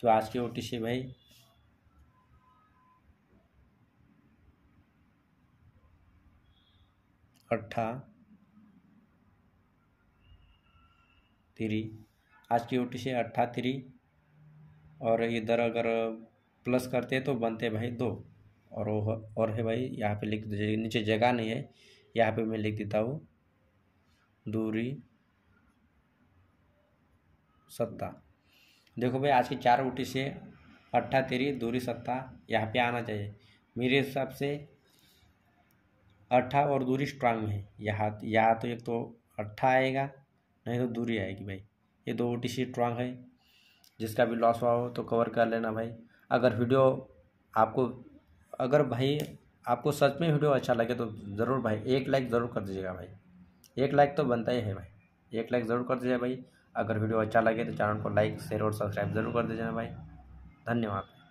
तो आज की ओटी से भाई अट्ठा थ्री आज की ओटी से अट्ठा थ्री और इधर अगर प्लस करते हैं तो बनते भाई दो और वो और है भाई यहाँ पे लिख दीजिए नीचे जगह नहीं है यहाँ पे मैं लिख देता हूँ दूरी सत्ता देखो भाई आज की चार उठी से अट्ठा तेरी दूरी सत्ता यहाँ पे आना चाहिए मेरे हिसाब से अट्ठा और दूरी स्ट्रांग है यहाँ तो, यहाँ तो एक तो अट्ठा आएगा नहीं तो दूरी आएगी भाई ये दो ओ टी स्ट्रांग है जिसका भी लॉस हुआ हो तो कवर कर लेना भाई अगर वीडियो आपको अगर भाई आपको सच में वीडियो अच्छा लगे तो ज़रूर भाई एक लाइक ज़रूर कर दीजिएगा भाई एक लाइक तो बनता ही है भाई एक लाइक ज़रूर कर दीजिए भाई अगर वीडियो अच्छा लगे तो चैनल को लाइक शेयर और सब्सक्राइब ज़रूर कर दीजिए भाई धन्यवाद